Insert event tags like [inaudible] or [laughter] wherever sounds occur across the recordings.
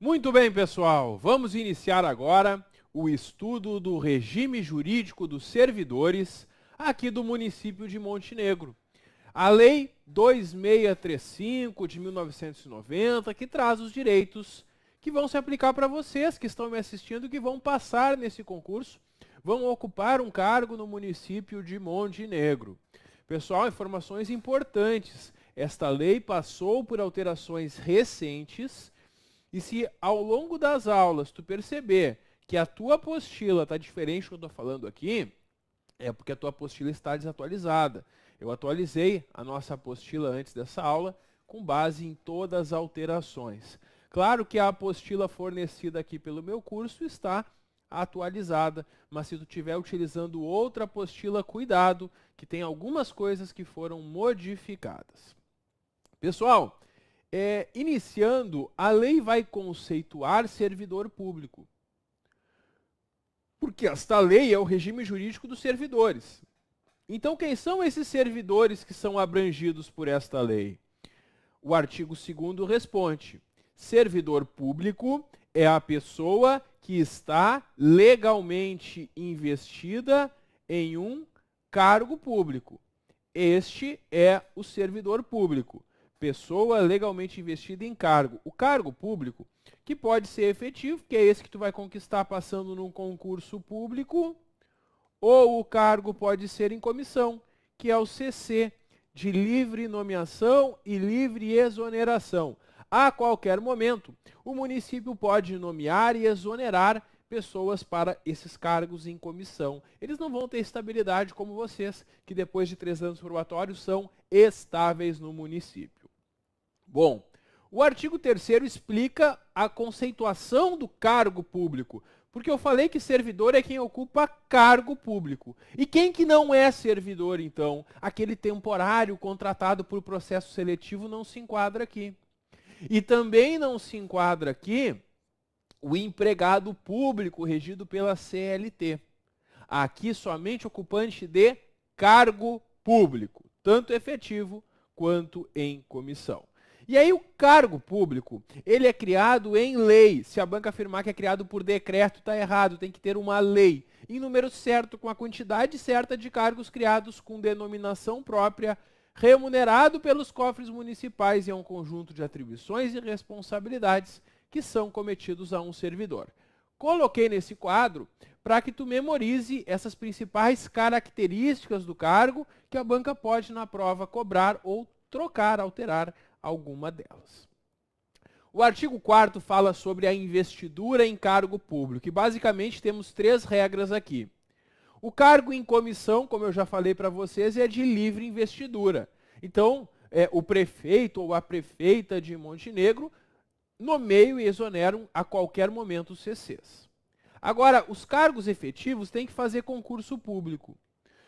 Muito bem, pessoal. Vamos iniciar agora o estudo do regime jurídico dos servidores aqui do município de Montenegro. A Lei 2635 de 1990, que traz os direitos que vão se aplicar para vocês que estão me assistindo, que vão passar nesse concurso, vão ocupar um cargo no município de Montenegro. Pessoal, informações importantes. Esta lei passou por alterações recentes e se ao longo das aulas tu perceber que a tua apostila está diferente do que eu estou falando aqui, é porque a tua apostila está desatualizada. Eu atualizei a nossa apostila antes dessa aula com base em todas as alterações. Claro que a apostila fornecida aqui pelo meu curso está atualizada, mas se tu estiver utilizando outra apostila, cuidado, que tem algumas coisas que foram modificadas. Pessoal, é, iniciando, a lei vai conceituar servidor público. Porque esta lei é o regime jurídico dos servidores. Então, quem são esses servidores que são abrangidos por esta lei? O artigo 2 responde: servidor público é a pessoa que está legalmente investida em um cargo público. Este é o servidor público. Pessoa legalmente investida em cargo. O cargo público, que pode ser efetivo, que é esse que tu vai conquistar passando num concurso público, ou o cargo pode ser em comissão, que é o CC, de livre nomeação e livre exoneração. A qualquer momento, o município pode nomear e exonerar pessoas para esses cargos em comissão. Eles não vão ter estabilidade como vocês, que depois de três anos probatórios são estáveis no município. Bom, o artigo 3 explica a conceituação do cargo público, porque eu falei que servidor é quem ocupa cargo público. E quem que não é servidor, então? Aquele temporário contratado por processo seletivo não se enquadra aqui. E também não se enquadra aqui o empregado público regido pela CLT. Aqui somente ocupante de cargo público, tanto efetivo quanto em comissão. E aí o cargo público, ele é criado em lei. Se a banca afirmar que é criado por decreto, está errado, tem que ter uma lei. Em número certo, com a quantidade certa de cargos criados com denominação própria, remunerado pelos cofres municipais e é um conjunto de atribuições e responsabilidades que são cometidos a um servidor. Coloquei nesse quadro para que tu memorize essas principais características do cargo que a banca pode na prova cobrar ou trocar, alterar alguma delas. O artigo 4 fala sobre a investidura em cargo público e basicamente temos três regras aqui. O cargo em comissão, como eu já falei para vocês, é de livre investidura. Então, é, o prefeito ou a prefeita de Montenegro nomeiam e exoneram a qualquer momento os CCs. Agora, os cargos efetivos têm que fazer concurso público.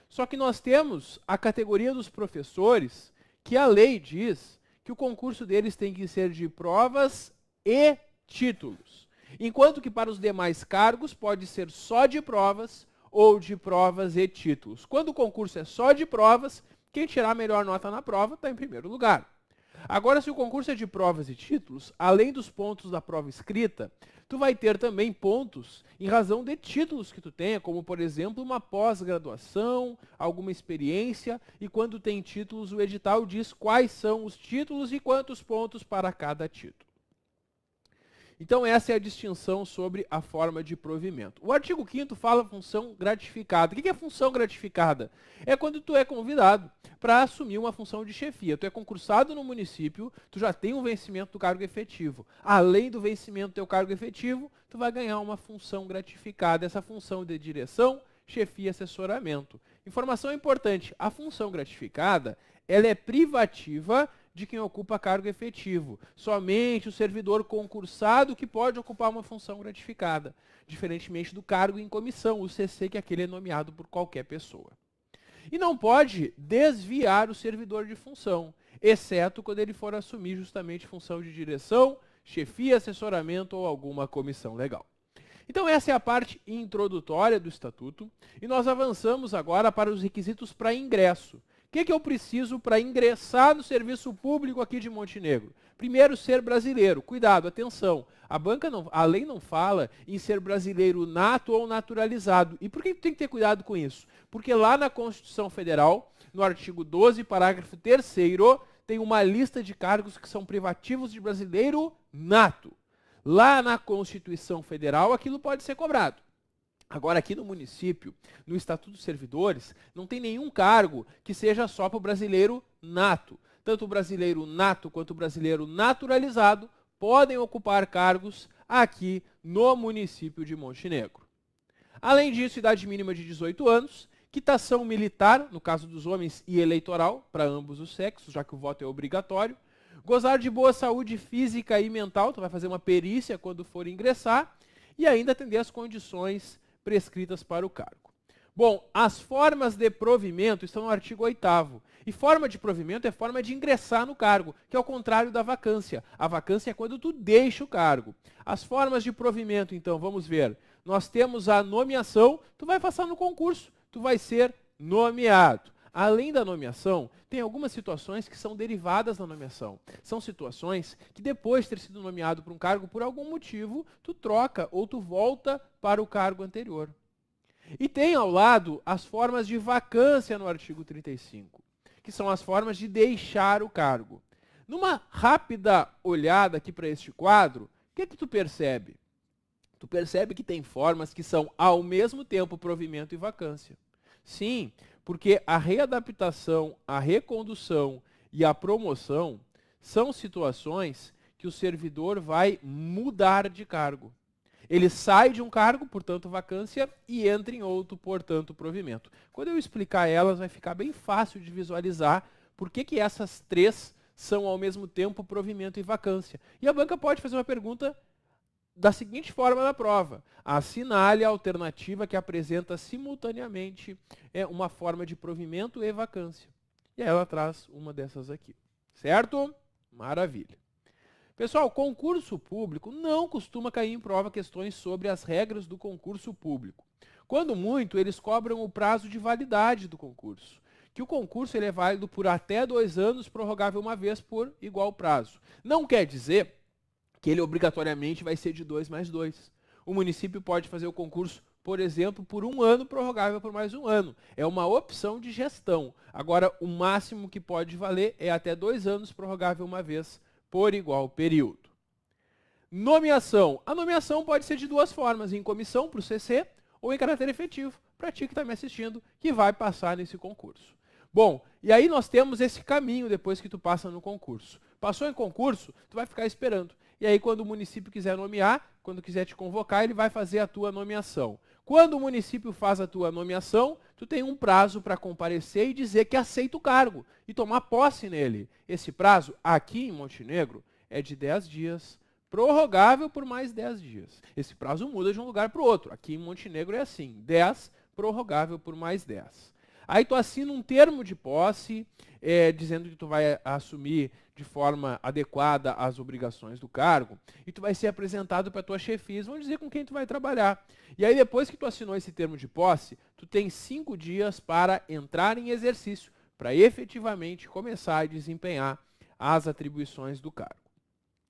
Só que nós temos a categoria dos professores, que a lei diz que o concurso deles tem que ser de provas e títulos. Enquanto que para os demais cargos pode ser só de provas ou de provas e títulos. Quando o concurso é só de provas, quem tirar a melhor nota na prova está em primeiro lugar. Agora, se o concurso é de provas e títulos, além dos pontos da prova escrita, tu vai ter também pontos em razão de títulos que tu tenha, como, por exemplo, uma pós-graduação, alguma experiência, e quando tem títulos, o edital diz quais são os títulos e quantos pontos para cada título. Então essa é a distinção sobre a forma de provimento. O artigo 5 fala função gratificada. O que é função gratificada? É quando tu é convidado para assumir uma função de chefia. Tu é concursado no município, tu já tem um vencimento do cargo efetivo. Além do vencimento do teu cargo efetivo, tu vai ganhar uma função gratificada. Essa função de direção, chefia, assessoramento. Informação importante, a função gratificada, ela é privativa de quem ocupa cargo efetivo. Somente o servidor concursado que pode ocupar uma função gratificada, diferentemente do cargo em comissão, o CC, que é aquele é nomeado por qualquer pessoa. E não pode desviar o servidor de função, exceto quando ele for assumir justamente função de direção, chefia, assessoramento ou alguma comissão legal. Então essa é a parte introdutória do estatuto e nós avançamos agora para os requisitos para ingresso, o que, que eu preciso para ingressar no serviço público aqui de Montenegro? Primeiro, ser brasileiro. Cuidado, atenção. A banca não, a lei não fala em ser brasileiro nato ou naturalizado. E por que tem que ter cuidado com isso? Porque lá na Constituição Federal, no artigo 12, parágrafo 3 tem uma lista de cargos que são privativos de brasileiro nato. Lá na Constituição Federal, aquilo pode ser cobrado. Agora, aqui no município, no Estatuto dos Servidores, não tem nenhum cargo que seja só para o brasileiro nato. Tanto o brasileiro nato quanto o brasileiro naturalizado podem ocupar cargos aqui no município de Montenegro. Além disso, idade mínima de 18 anos, quitação militar, no caso dos homens, e eleitoral, para ambos os sexos, já que o voto é obrigatório. Gozar de boa saúde física e mental, tu vai fazer uma perícia quando for ingressar. E ainda atender as condições prescritas para o cargo. Bom, as formas de provimento estão no artigo 8 E forma de provimento é forma de ingressar no cargo, que é o contrário da vacância. A vacância é quando tu deixa o cargo. As formas de provimento, então, vamos ver. Nós temos a nomeação, tu vai passar no concurso, tu vai ser nomeado. Além da nomeação, tem algumas situações que são derivadas da nomeação. São situações que depois de ter sido nomeado para um cargo, por algum motivo, tu troca ou tu volta para o cargo anterior. E tem ao lado as formas de vacância no artigo 35, que são as formas de deixar o cargo. Numa rápida olhada aqui para este quadro, o que é que tu percebe? Tu percebe que tem formas que são ao mesmo tempo provimento e vacância. Sim, porque a readaptação, a recondução e a promoção são situações que o servidor vai mudar de cargo. Ele sai de um cargo, portanto vacância, e entra em outro, portanto provimento. Quando eu explicar elas, vai ficar bem fácil de visualizar por que, que essas três são ao mesmo tempo provimento e vacância. E a banca pode fazer uma pergunta da seguinte forma na prova. Assinale a alternativa que apresenta simultaneamente é uma forma de provimento e vacância. E aí ela traz uma dessas aqui. Certo? Maravilha. Pessoal, concurso público não costuma cair em prova questões sobre as regras do concurso público. Quando muito, eles cobram o prazo de validade do concurso que o concurso ele é válido por até dois anos, prorrogável uma vez por igual prazo. Não quer dizer que ele obrigatoriamente vai ser de 2 mais 2. O município pode fazer o concurso, por exemplo, por um ano, prorrogável por mais um ano. É uma opção de gestão. Agora, o máximo que pode valer é até dois anos, prorrogável uma vez por igual período. Nomeação. A nomeação pode ser de duas formas, em comissão para o CC ou em caráter efetivo, para ti que está me assistindo, que vai passar nesse concurso. Bom, e aí nós temos esse caminho depois que tu passa no concurso. Passou em concurso, tu vai ficar esperando e aí quando o município quiser nomear, quando quiser te convocar, ele vai fazer a tua nomeação. Quando o município faz a tua nomeação, tu tem um prazo para comparecer e dizer que aceita o cargo e tomar posse nele. Esse prazo, aqui em Montenegro, é de 10 dias, prorrogável por mais 10 dias. Esse prazo muda de um lugar para o outro. Aqui em Montenegro é assim, 10, prorrogável por mais 10. Aí tu assina um termo de posse, é, dizendo que tu vai assumir de forma adequada as obrigações do cargo, e tu vai ser apresentado para tua chefia, vão dizer com quem tu vai trabalhar. E aí depois que tu assinou esse termo de posse, tu tem cinco dias para entrar em exercício, para efetivamente começar a desempenhar as atribuições do cargo.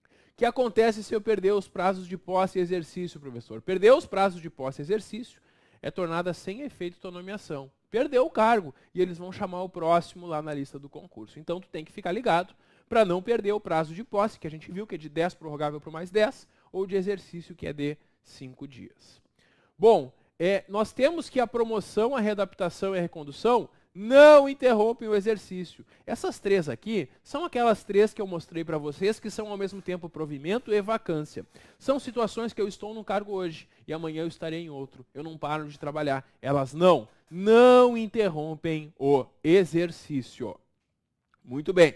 O que acontece se eu perder os prazos de posse e exercício, professor? Perder os prazos de posse e exercício é tornada sem efeito tua nomeação perdeu o cargo e eles vão chamar o próximo lá na lista do concurso. Então tu tem que ficar ligado para não perder o prazo de posse, que a gente viu que é de 10 prorrogável para mais 10, ou de exercício que é de 5 dias. Bom, é, nós temos que a promoção, a readaptação e a recondução não interrompem o exercício. Essas três aqui são aquelas três que eu mostrei para vocês, que são ao mesmo tempo provimento e vacância. São situações que eu estou num cargo hoje e amanhã eu estarei em outro. Eu não paro de trabalhar. Elas não, não interrompem o exercício. Muito bem.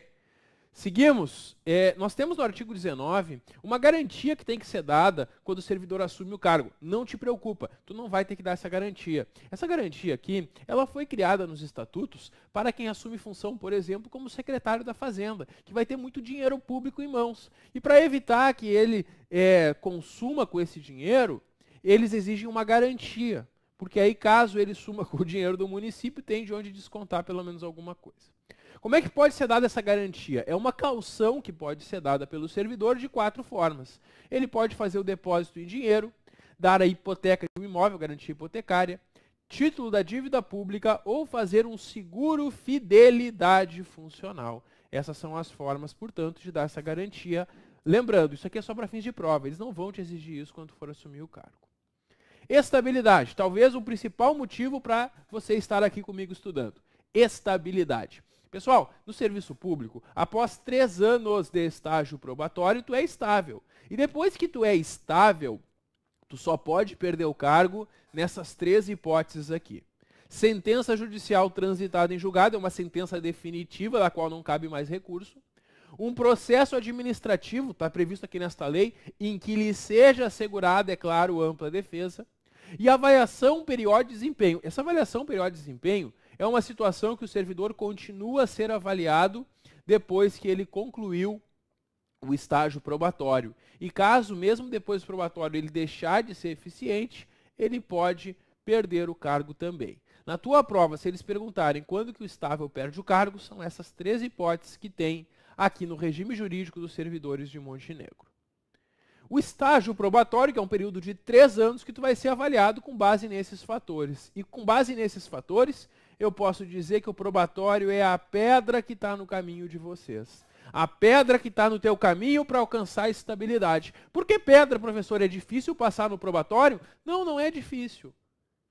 Seguimos. É, nós temos no artigo 19 uma garantia que tem que ser dada quando o servidor assume o cargo. Não te preocupa, tu não vai ter que dar essa garantia. Essa garantia aqui, ela foi criada nos estatutos para quem assume função, por exemplo, como secretário da Fazenda, que vai ter muito dinheiro público em mãos. E para evitar que ele é, consuma com esse dinheiro, eles exigem uma garantia. Porque aí, caso ele suma [laughs] com o dinheiro do município, tem de onde descontar pelo menos alguma coisa. Como é que pode ser dada essa garantia? É uma calção que pode ser dada pelo servidor de quatro formas. Ele pode fazer o depósito em dinheiro, dar a hipoteca de um imóvel, garantia hipotecária, título da dívida pública ou fazer um seguro fidelidade funcional. Essas são as formas, portanto, de dar essa garantia. Lembrando, isso aqui é só para fins de prova, eles não vão te exigir isso quando for assumir o cargo. Estabilidade. Talvez o principal motivo para você estar aqui comigo estudando. Estabilidade. Pessoal, no serviço público, após três anos de estágio probatório, tu é estável. E depois que tu é estável, tu só pode perder o cargo nessas três hipóteses aqui. Sentença judicial transitada em julgado é uma sentença definitiva da qual não cabe mais recurso. Um processo administrativo, está previsto aqui nesta lei, em que lhe seja assegurada, é claro, ampla defesa. E avaliação periódica de desempenho. Essa avaliação periódica de desempenho é uma situação que o servidor continua a ser avaliado depois que ele concluiu o estágio probatório. E caso, mesmo depois do probatório, ele deixar de ser eficiente, ele pode perder o cargo também. Na tua prova, se eles perguntarem quando que o estável perde o cargo, são essas três hipóteses que tem aqui no regime jurídico dos servidores de Montenegro. O estágio probatório, que é um período de três anos, que tu vai ser avaliado com base nesses fatores. E com base nesses fatores, eu posso dizer que o probatório é a pedra que está no caminho de vocês. A pedra que está no teu caminho para alcançar a estabilidade. Por que pedra, professor? É difícil passar no probatório? Não, não é difícil.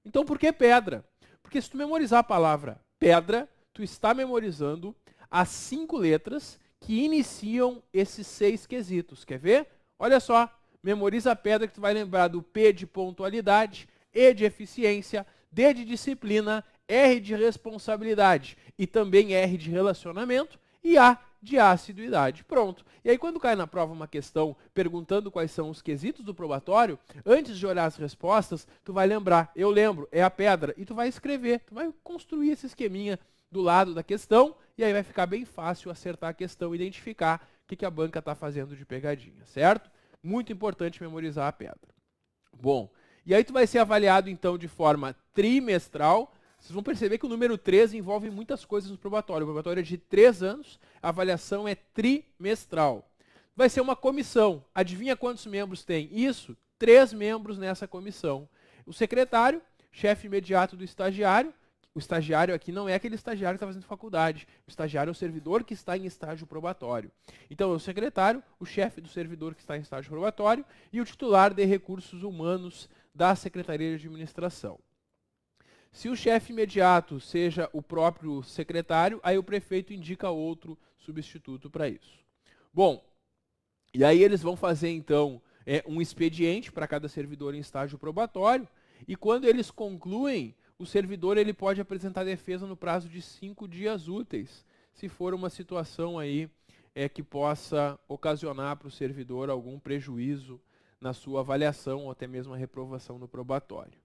Então por que pedra? Porque se tu memorizar a palavra pedra, tu está memorizando as cinco letras que iniciam esses seis quesitos. Quer ver? Olha só, memoriza a pedra que tu vai lembrar do P de pontualidade, E de eficiência, D de disciplina, R de responsabilidade e também R de relacionamento e A de assiduidade. Pronto. E aí, quando cai na prova uma questão perguntando quais são os quesitos do probatório, antes de olhar as respostas, tu vai lembrar, eu lembro, é a pedra, e tu vai escrever, tu vai construir esse esqueminha do lado da questão, e aí vai ficar bem fácil acertar a questão, identificar que, que a banca está fazendo de pegadinha, certo? Muito importante memorizar a pedra. Bom, e aí tu vai ser avaliado então de forma trimestral. Vocês vão perceber que o número 3 envolve muitas coisas no probatório. O probatório é de 3 anos, a avaliação é trimestral. Vai ser uma comissão. Adivinha quantos membros tem? Isso, três membros nessa comissão. O secretário, chefe imediato do estagiário, o estagiário aqui não é aquele estagiário que está fazendo faculdade. O estagiário é o servidor que está em estágio probatório. Então, é o secretário, o chefe do servidor que está em estágio probatório e o titular de recursos humanos da Secretaria de Administração. Se o chefe imediato seja o próprio secretário, aí o prefeito indica outro substituto para isso. Bom, e aí eles vão fazer então é, um expediente para cada servidor em estágio probatório, e quando eles concluem o servidor ele pode apresentar defesa no prazo de cinco dias úteis, se for uma situação aí é, que possa ocasionar para o servidor algum prejuízo na sua avaliação ou até mesmo a reprovação no probatório.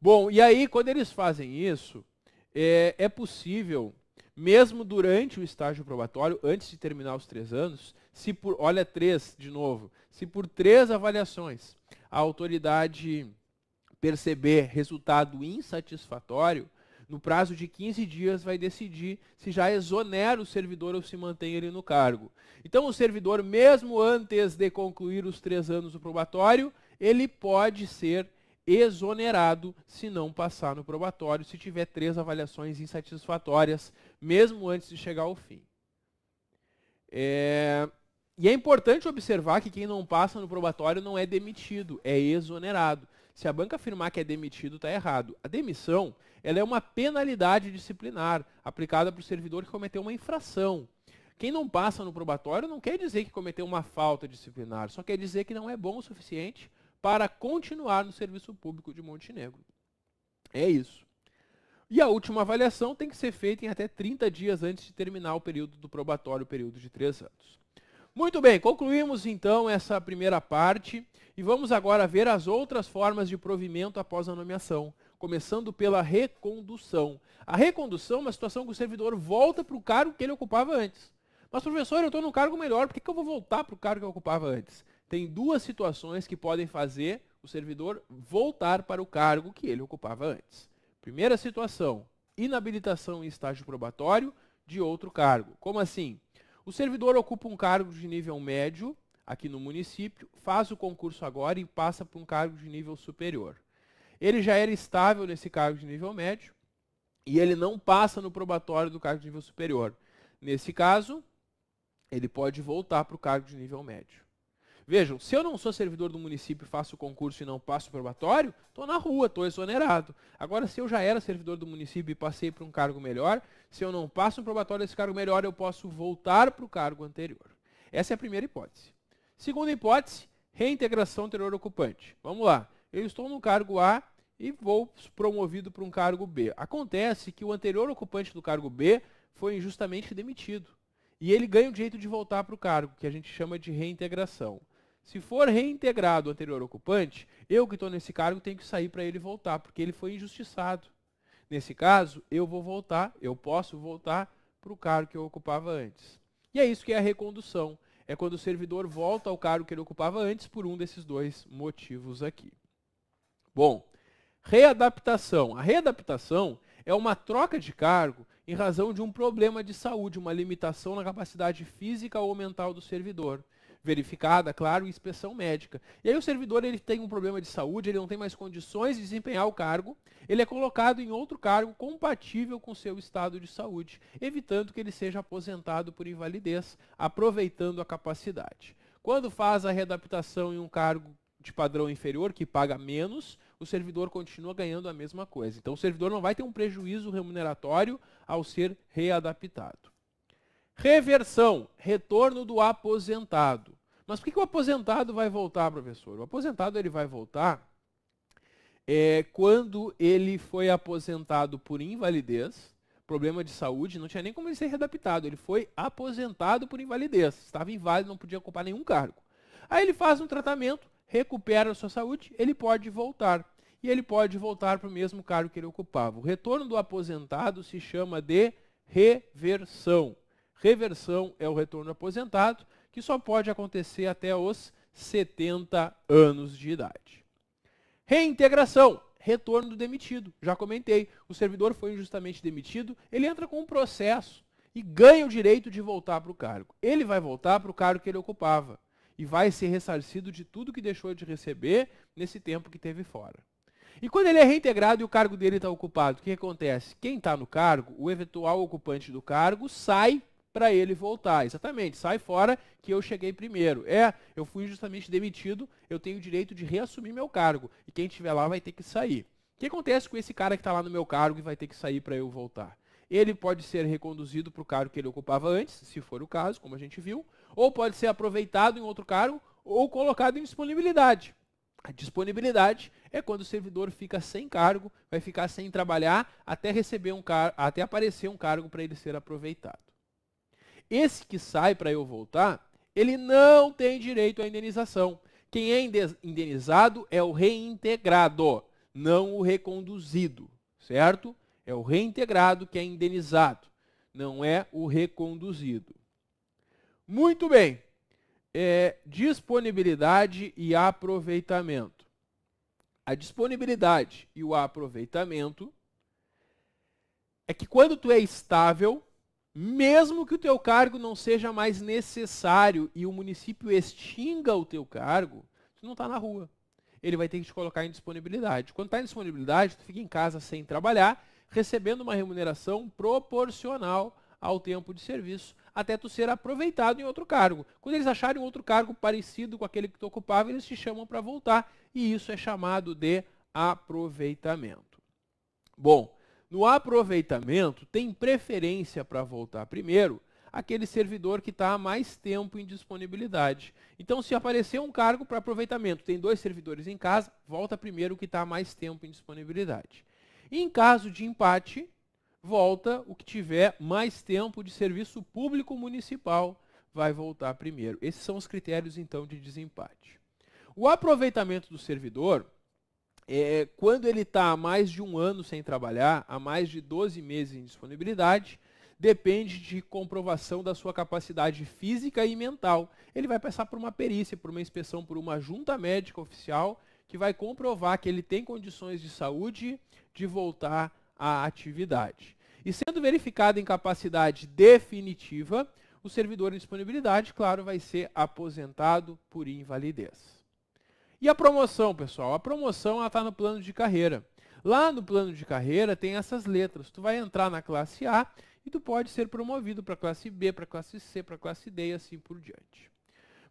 Bom, e aí quando eles fazem isso, é, é possível, mesmo durante o estágio probatório, antes de terminar os três anos, se por, olha três de novo, se por três avaliações a autoridade perceber resultado insatisfatório, no prazo de 15 dias vai decidir se já exonera o servidor ou se mantém ele no cargo. Então o servidor, mesmo antes de concluir os três anos do probatório, ele pode ser exonerado se não passar no probatório, se tiver três avaliações insatisfatórias, mesmo antes de chegar ao fim. É... E é importante observar que quem não passa no probatório não é demitido, é exonerado. Se a banca afirmar que é demitido, está errado. A demissão ela é uma penalidade disciplinar aplicada para o servidor que cometeu uma infração. Quem não passa no probatório não quer dizer que cometeu uma falta disciplinar, só quer dizer que não é bom o suficiente para continuar no serviço público de Montenegro. É isso. E a última avaliação tem que ser feita em até 30 dias antes de terminar o período do probatório, período de 3 anos. Muito bem, concluímos então essa primeira parte e vamos agora ver as outras formas de provimento após a nomeação, começando pela recondução. A recondução é uma situação que o servidor volta para o cargo que ele ocupava antes. Mas, professor, eu estou num cargo melhor, por que, que eu vou voltar para o cargo que eu ocupava antes? Tem duas situações que podem fazer o servidor voltar para o cargo que ele ocupava antes. Primeira situação, inabilitação em estágio probatório de outro cargo. Como assim? O servidor ocupa um cargo de nível médio aqui no município, faz o concurso agora e passa para um cargo de nível superior. Ele já era estável nesse cargo de nível médio e ele não passa no probatório do cargo de nível superior. Nesse caso, ele pode voltar para o cargo de nível médio. Vejam, se eu não sou servidor do município, faço o concurso e não passo o probatório, estou na rua, estou exonerado. Agora, se eu já era servidor do município e passei para um cargo melhor, se eu não passo no probatório desse cargo melhor, eu posso voltar para o cargo anterior. Essa é a primeira hipótese. Segunda hipótese, reintegração anterior ocupante. Vamos lá. Eu estou no cargo A e vou promovido para um cargo B. Acontece que o anterior ocupante do cargo B foi injustamente demitido. E ele ganha o direito de voltar para o cargo, que a gente chama de reintegração. Se for reintegrado o anterior ocupante, eu que estou nesse cargo tenho que sair para ele voltar, porque ele foi injustiçado. Nesse caso, eu vou voltar, eu posso voltar para o cargo que eu ocupava antes. E é isso que é a recondução. É quando o servidor volta ao cargo que ele ocupava antes por um desses dois motivos aqui. Bom, readaptação. A readaptação é uma troca de cargo em razão de um problema de saúde, uma limitação na capacidade física ou mental do servidor verificada, claro, e inspeção médica. E aí o servidor ele tem um problema de saúde, ele não tem mais condições de desempenhar o cargo, ele é colocado em outro cargo compatível com seu estado de saúde, evitando que ele seja aposentado por invalidez, aproveitando a capacidade. Quando faz a readaptação em um cargo de padrão inferior, que paga menos, o servidor continua ganhando a mesma coisa. Então o servidor não vai ter um prejuízo remuneratório ao ser readaptado. Reversão, retorno do aposentado. Mas por que, que o aposentado vai voltar, professor? O aposentado ele vai voltar é, quando ele foi aposentado por invalidez, problema de saúde, não tinha nem como ele ser readaptado. Ele foi aposentado por invalidez, estava inválido, não podia ocupar nenhum cargo. Aí ele faz um tratamento, recupera a sua saúde, ele pode voltar. E ele pode voltar para o mesmo cargo que ele ocupava. O retorno do aposentado se chama de reversão. Reversão é o retorno aposentado, que só pode acontecer até os 70 anos de idade. Reintegração, retorno do demitido. Já comentei, o servidor foi injustamente demitido, ele entra com um processo e ganha o direito de voltar para o cargo. Ele vai voltar para o cargo que ele ocupava e vai ser ressarcido de tudo que deixou de receber nesse tempo que teve fora. E quando ele é reintegrado e o cargo dele está ocupado, o que acontece? Quem está no cargo, o eventual ocupante do cargo, sai para ele voltar. Exatamente, sai fora que eu cheguei primeiro. É, eu fui justamente demitido, eu tenho o direito de reassumir meu cargo. E quem estiver lá vai ter que sair. O que acontece com esse cara que está lá no meu cargo e vai ter que sair para eu voltar? Ele pode ser reconduzido para o cargo que ele ocupava antes, se for o caso, como a gente viu, ou pode ser aproveitado em outro cargo ou colocado em disponibilidade. A disponibilidade é quando o servidor fica sem cargo, vai ficar sem trabalhar até receber um até aparecer um cargo para ele ser aproveitado. Esse que sai para eu voltar, ele não tem direito à indenização. Quem é indenizado é o reintegrado, não o reconduzido, certo? É o reintegrado que é indenizado, não é o reconduzido. Muito bem. É, disponibilidade e aproveitamento. A disponibilidade e o aproveitamento é que quando tu é estável, mesmo que o teu cargo não seja mais necessário e o município extinga o teu cargo, tu não está na rua. Ele vai ter que te colocar em disponibilidade. Quando está em disponibilidade, tu fica em casa sem trabalhar, recebendo uma remuneração proporcional ao tempo de serviço, até tu ser aproveitado em outro cargo. Quando eles acharem outro cargo parecido com aquele que tu ocupava, eles te chamam para voltar, e isso é chamado de aproveitamento. Bom, no aproveitamento, tem preferência para voltar primeiro aquele servidor que está há mais tempo em disponibilidade. Então, se aparecer um cargo para aproveitamento, tem dois servidores em casa, volta primeiro o que está há mais tempo em disponibilidade. em caso de empate, volta o que tiver mais tempo de serviço público municipal, vai voltar primeiro. Esses são os critérios, então, de desempate. O aproveitamento do servidor é, quando ele está há mais de um ano sem trabalhar, há mais de 12 meses em disponibilidade, depende de comprovação da sua capacidade física e mental. Ele vai passar por uma perícia, por uma inspeção, por uma junta médica oficial, que vai comprovar que ele tem condições de saúde de voltar à atividade. E sendo verificada incapacidade definitiva, o servidor em disponibilidade, claro, vai ser aposentado por invalidez. E a promoção, pessoal? A promoção está no plano de carreira. Lá no plano de carreira tem essas letras. Tu vai entrar na classe A e tu pode ser promovido para a classe B, para a classe C, para a classe D e assim por diante.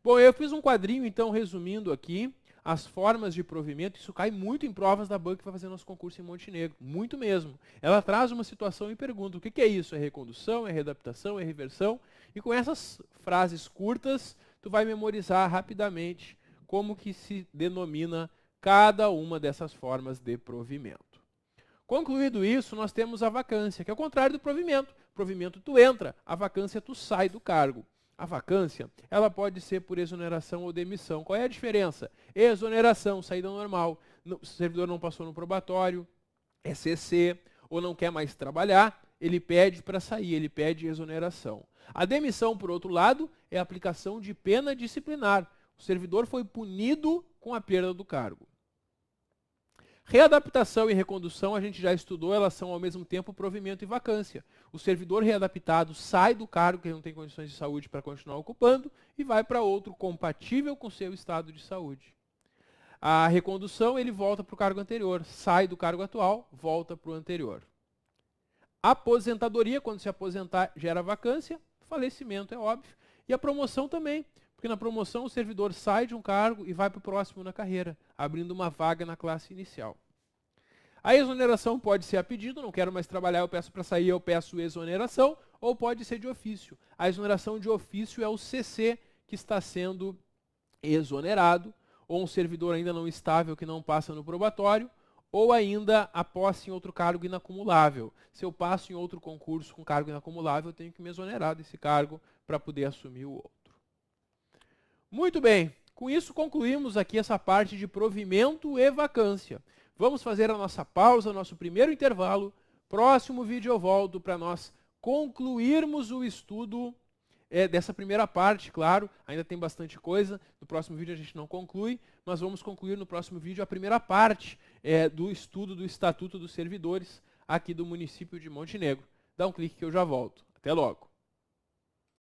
Bom, eu fiz um quadrinho, então, resumindo aqui as formas de provimento. Isso cai muito em provas da banca que vai fazer nosso concurso em Montenegro. Muito mesmo. Ela traz uma situação e pergunta o que, que é isso? É recondução? É readaptação? É reversão? E com essas frases curtas, tu vai memorizar rapidamente como que se denomina cada uma dessas formas de provimento. Concluído isso, nós temos a vacância, que é o contrário do provimento. Provimento tu entra, a vacância tu sai do cargo. A vacância, ela pode ser por exoneração ou demissão. Qual é a diferença? Exoneração, saída normal. O servidor não passou no probatório, é CC, ou não quer mais trabalhar, ele pede para sair, ele pede exoneração. A demissão, por outro lado, é a aplicação de pena disciplinar. O servidor foi punido com a perda do cargo. Readaptação e recondução, a gente já estudou, elas são ao mesmo tempo provimento e vacância. O servidor readaptado sai do cargo que não tem condições de saúde para continuar ocupando e vai para outro compatível com seu estado de saúde. A recondução, ele volta para o cargo anterior, sai do cargo atual, volta para o anterior. Aposentadoria, quando se aposentar, gera vacância, falecimento é óbvio. E a promoção também. Porque na promoção o servidor sai de um cargo e vai para o próximo na carreira, abrindo uma vaga na classe inicial. A exoneração pode ser a pedido, não quero mais trabalhar, eu peço para sair, eu peço exoneração, ou pode ser de ofício. A exoneração de ofício é o CC que está sendo exonerado, ou um servidor ainda não estável que não passa no probatório, ou ainda a posse em outro cargo inacumulável. Se eu passo em outro concurso com cargo inacumulável, eu tenho que me exonerar desse cargo para poder assumir o outro. Muito bem, com isso concluímos aqui essa parte de provimento e vacância. Vamos fazer a nossa pausa, nosso primeiro intervalo. Próximo vídeo eu volto para nós concluirmos o estudo é, dessa primeira parte, claro. Ainda tem bastante coisa. No próximo vídeo a gente não conclui, mas vamos concluir no próximo vídeo a primeira parte é, do estudo do Estatuto dos Servidores aqui do município de Montenegro. Dá um clique que eu já volto. Até logo.